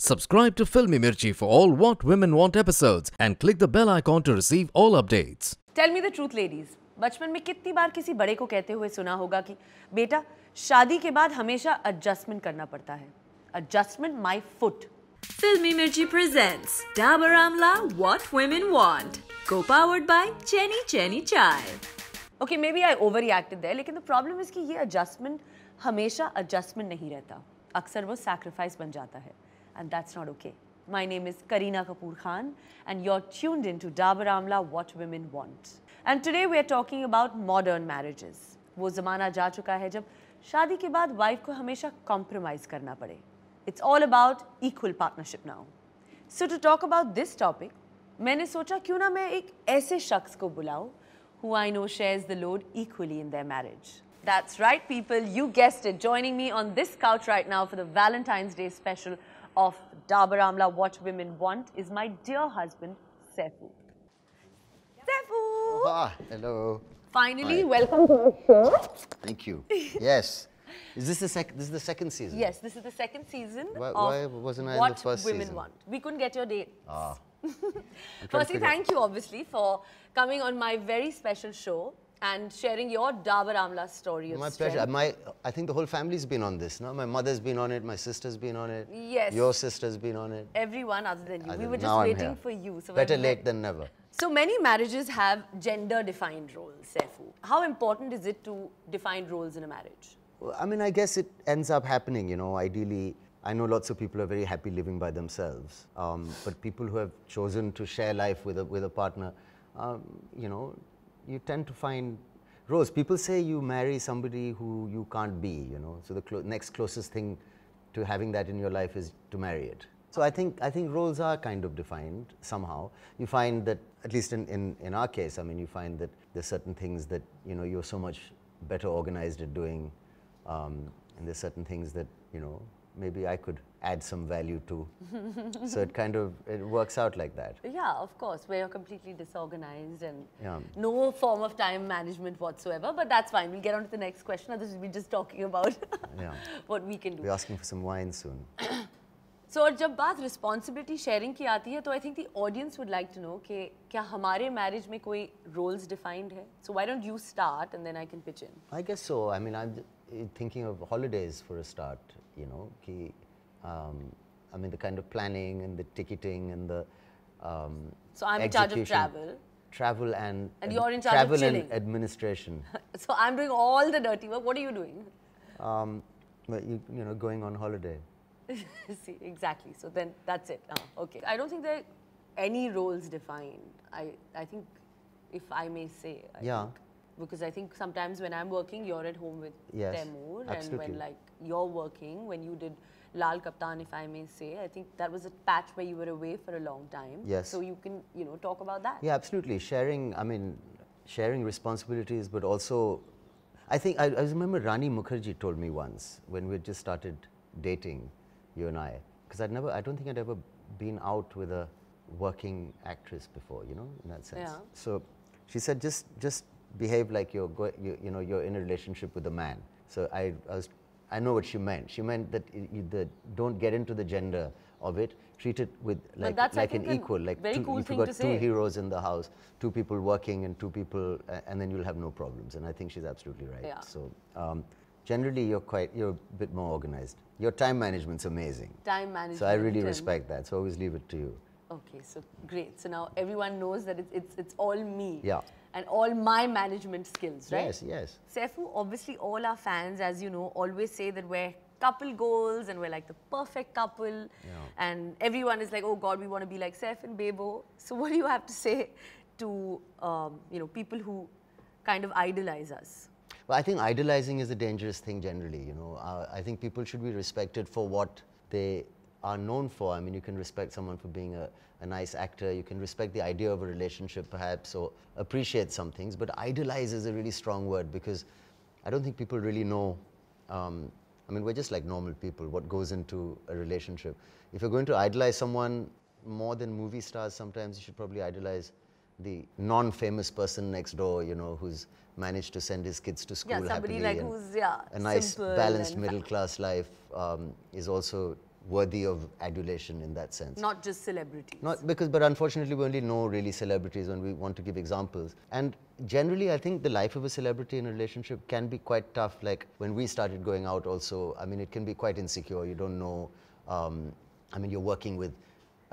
Subscribe to Filmy Mirchi for all What Women Want episodes and click the bell icon to receive all updates. Tell me the truth ladies, बचपन में कितनी बार किसी बड़े को कहते हुए सुना होगा कि बेटा शादी के बाद हमेशा एडजस्टमेंट करना पड़ता है adjustment my foot Filmy Mirchi presents Dabur Amla what women want co powered by Chaini Chaini chai okay maybe I overacted there लेकिन द प्रॉब्लम इज कि ये एडजस्टमेंट हमेशा एडजस्टमेंट नहीं रहता अक्सर वो सैक्रिफाइस बन जाता है and that's not okay. My name is Karina Kapoor Khan and you're tuned in to Dabur Amla What Women Want. And today we are talking about modern marriages. वो ज़माना जा चुका है जब शादी के बाद वाइफ को हमेशा कॉम्प्रोमाइज़ करना पड़े it's all about equal partnership now so to talk about this topic मैंने सोचा क्यों ना मैं एक ऐसे शख्स को बुलाऊं who I know shares the load equally in their marriage that's right, people. You guessed it. Joining me on this couch right now for the Valentine's Day special of Dabur Amla What Women Want is my dear husband, Sefu. Sefu. Ah, hello. Finally, Hi. welcome to the show. Thank you. yes. Is this the second? this is the second season? Yes, this is the second season. Why, why wasn't I in the first women want. We couldn't get your date. Ah. Firstly, thank you obviously for coming on my very special show and sharing your Dabur Amla story. My pleasure. My, I think the whole family's been on this. No, my mother's been on it. My sister's been on it. Yes. Your sister's been on it. Everyone other than you. Other we were just waiting for you. So Better late than never. So many marriages have gender-defined roles, Saifu. How important is it to define roles in a marriage? Well, I mean, I guess it ends up happening. You know, ideally, I know lots of people are very happy living by themselves, um, but people who have chosen to share life with a, with a partner, um, you know, you tend to find roles. People say you marry somebody who you can't be, you know. So the clo next closest thing to having that in your life is to marry it. So I think I think roles are kind of defined somehow. You find that at least in, in, in our case, I mean you find that there's certain things that, you know, you're so much better organized at doing. Um, and there's certain things that, you know, maybe I could add some value to. so it kind of it works out like that. Yeah, of course, where you're completely disorganized and yeah. no form of time management whatsoever. But that's fine. We'll get on to the next question. Otherwise, we'll be just talking about yeah. what we can do. We're asking for some wine soon. So और जब बात responsibility sharing की आती है तो I think the audience would like to know कि क्या हमारे मैरिज में कोई रोल्स डिफाइंड है so why don't you start and then I can pitch in I guess so I mean I thinking of holidays for a start you know कि I mean the kind of planning and the ticketing and the so I am in charge of travel travel and, and you're in charge travel of and administration. so I'm doing all the dirty work. What are you doing? Um, you, you know, going on holiday. See, exactly. So then that's it. Uh, okay. I don't think there are any roles defined. I, I think, if I may say, I yeah. Think, because I think sometimes when I'm working, you're at home with yes, and when like you're working, when you did Lal Kaptan, if I may say, I think that was a patch where you were away for a long time. Yes. So you can, you know, talk about that. Yeah, absolutely. Sharing, I mean, sharing responsibilities, but also, I think I, I remember Rani Mukherjee told me once when we just started dating you and I, because I'd never, I don't think I'd ever been out with a working actress before, you know, in that sense. Yeah. So she said, just, just behave like you're, go, you, you know, you're in a relationship with a man. So I, I was, I know what she meant. She meant that you, the, don't get into the gender of it. Treat it with like, like an equal, like two, cool if you got two say. heroes in the house, two people working and two people, uh, and then you'll have no problems. And I think she's absolutely right. Yeah. So. Um, generally you're quite you're a bit more organized. Your time management's amazing. Time management. So I really respect that. So I always leave it to you. Okay, so great. So now everyone knows that it's it's, it's all me. Yeah. And all my management skills, right? Yes, yes. Seifu, obviously all our fans, as you know, always say that we're couple goals and we're like the perfect couple. Yeah. And everyone is like, oh God, we want to be like Sef and Bebo. So what do you have to say to, um, you know, people who kind of idolize us? Well, I think idolizing is a dangerous thing generally. You know, uh, I think people should be respected for what they are known for. I mean, you can respect someone for being a, a nice actor. You can respect the idea of a relationship, perhaps, or appreciate some things. But idolize is a really strong word because I don't think people really know. Um, I mean, we're just like normal people. What goes into a relationship? If you're going to idolize someone more than movie stars, sometimes you should probably idolize the non-famous person next door, you know, who's managed to send his kids to school yeah, somebody happily. Like who's, yeah, a nice balanced middle-class life um, is also worthy of adulation in that sense. Not just celebrities. Not because, but unfortunately, we only know really celebrities when we want to give examples. And generally, I think the life of a celebrity in a relationship can be quite tough. Like when we started going out, also, I mean, it can be quite insecure. You don't know. Um, I mean, you're working with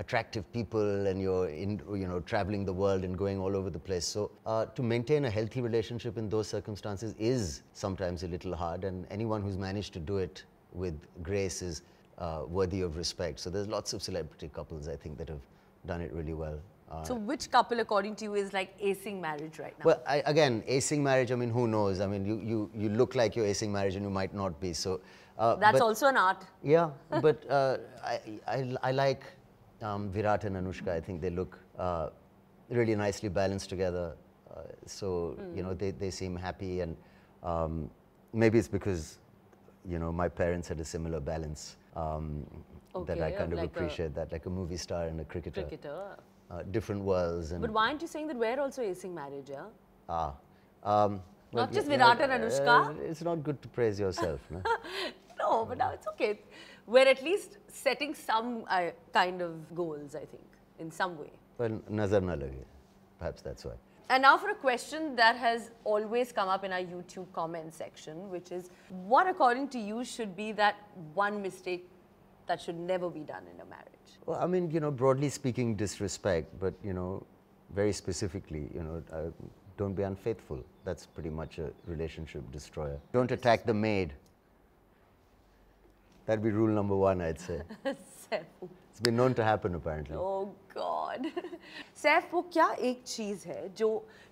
attractive people and you're in, you know, traveling the world and going all over the place. So uh, to maintain a healthy relationship in those circumstances is sometimes a little hard and anyone who's managed to do it with grace is uh, worthy of respect. So there's lots of celebrity couples I think that have done it really well. Uh, so which couple according to you is like acing marriage right now? Well, I, again, acing marriage, I mean, who knows? I mean, you, you, you look like you're acing marriage and you might not be. So uh, That's but, also an art. Yeah, but uh, I, I, I, like um, Virat and Anushka, I think they look uh, really nicely balanced together. Uh, so, mm. you know, they, they seem happy and um, maybe it's because, you know, my parents had a similar balance um, okay, that I kind of like appreciate that, like a movie star and a cricketer. cricketer. Uh, different worlds. but why aren't you saying that we're also acing marriage, yeah? Ah. Um, not just Virat know, and uh, Anushka. it's not good to praise yourself. no? no, but now it's okay we're at least setting some uh, kind of goals, I think, in some way. Well, nazar na lage. Perhaps that's why. And now for a question that has always come up in our YouTube comment section, which is what, according to you, should be that one mistake that should never be done in a marriage? Well, I mean, you know, broadly speaking, disrespect, but, you know, very specifically, you know, uh, don't be unfaithful. That's pretty much a relationship destroyer. Don't attack the maid. That'd be rule number one, I'd say. Saif. It's been known to happen apparently. Oh God. Saif, वो क्या एक चीज है जो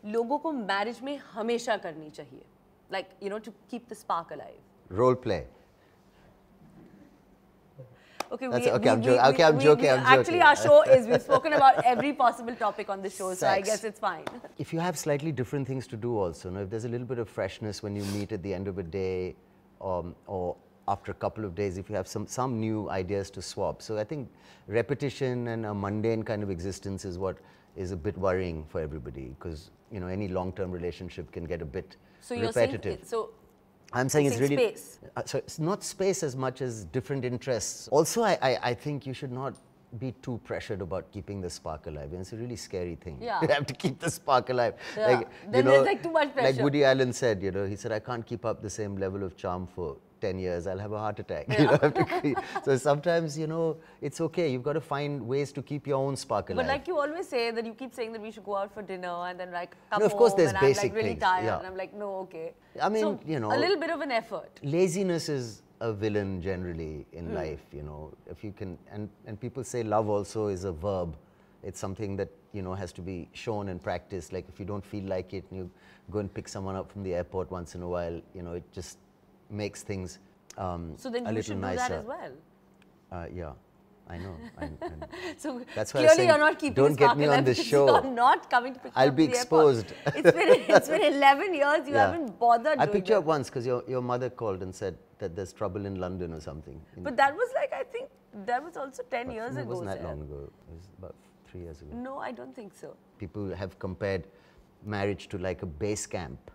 लोगों को marriage हमेशा करनी चाहिए? Like you know to keep the spark alive. Role play. Okay, we, okay, we, I'm, jo- we, okay I'm joking. We, I'm joking. Actually, our show is we've spoken about every possible topic on the show, Sex. so I guess it's fine. If you have slightly different things to do, also, you know, if there's a little bit of freshness when you meet at the end of a day, um, or after a couple of days if you have some, some new ideas to swap. So I think repetition and a mundane kind of existence is what is a bit worrying for everybody because you know any long-term relationship can get a bit so repetitive. It, so I'm saying it's really space. Uh, so it's not space as much as different interests. Also, I, I, I think you should not be too pressured about keeping the spark alive. it's a really scary thing. Yeah. you have to keep the spark alive. Yeah. Like, then you know, there's like too much pressure. Like Woody Allen said, you know, he said, I can't keep up the same level of charm for 10 years, I'll have a heart attack. Yeah. You know, so sometimes, you know, it's okay. You've got to find ways to keep your own spark alive. But like you always say that you keep saying that we should go out for dinner and then like come no, of course home there's and basic I'm like really things. tired yeah. and I'm like, no, okay. I mean, so, you know. A little bit of an effort. Laziness is a villain generally in mm. life, you know. If you can, and, and people say love also is a verb. It's something that, you know, has to be shown and practiced. Like if you don't feel like it and you go and pick someone up from the airport once in a while, you know, it just makes things um, so then a you should nicer. do that as well. Uh, yeah. I know. i i so that's clearly saying, you're not keeping don't get me on this show. You're not coming to pick I'll be exposed. it's been it's been 11 years. You yeah. haven't bothered. I picked you up once because your your mother called and said that there's trouble in London or something. But that was like I think that was also 10 but years ago. It wasn't that long ago. It was about three years ago. No, I don't think so. People have compared marriage to like a base camp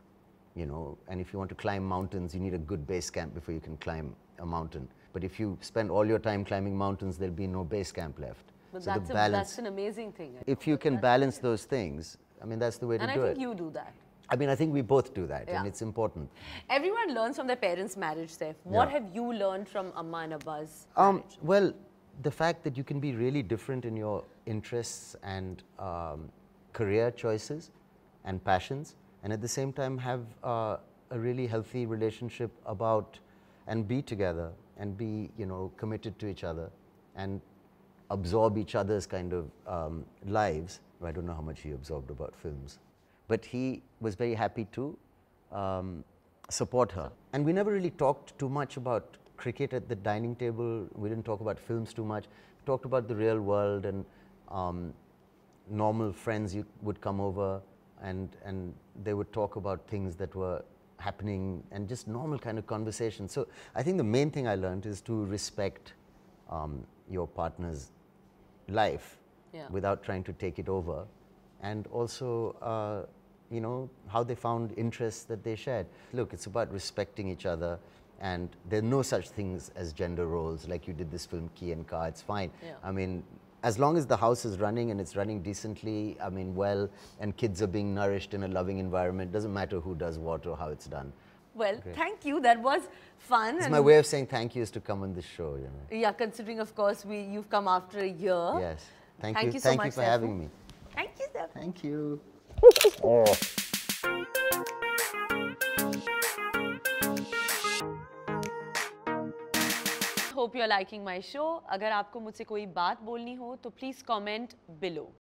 you know, and if you want to climb mountains, you need a good base camp before you can climb a mountain. But if you spend all your time climbing mountains, there'll be no base camp left. But so that's, the balance, a, that's an amazing thing. If you can that's balance those things, I mean, that's the way to and do it. And I think it. you do that. I mean, I think we both do that, yeah. and it's important. Everyone learns from their parents' marriage, Saif. What yeah. have you learned from Amma and Abba's um, Well, the fact that you can be really different in your interests and um, career choices and passions and at the same time have uh, a really healthy relationship about and be together and be you know committed to each other and absorb each other's kind of um, lives. I don't know how much he absorbed about films, but he was very happy to um, support her. And we never really talked too much about cricket at the dining table. We didn't talk about films too much. We talked about the real world and um, normal friends you would come over and and they would talk about things that were happening and just normal kind of conversation. So I think the main thing I learned is to respect um, your partner's life yeah. without trying to take it over, and also. Uh, you know how they found interests that they shared. Look, it's about respecting each other, and there are no such things as gender roles like you did this film Key and Car. It's fine. Yeah. I mean, as long as the house is running and it's running decently, I mean, well, and kids are being nourished in a loving environment, doesn't matter who does what or how it's done. Well, Great. thank you. That was fun. It's my way of saying thank you is to come on this show. You know. Yeah, considering, of course, we you've come after a year. Yes. Thank, thank you. you. Thank so you much, for having me. Thank you, sir. Thank you. oh. Hope you are liking my show अगर आपको मुझसे कोई बात बोलनी हो तो please comment below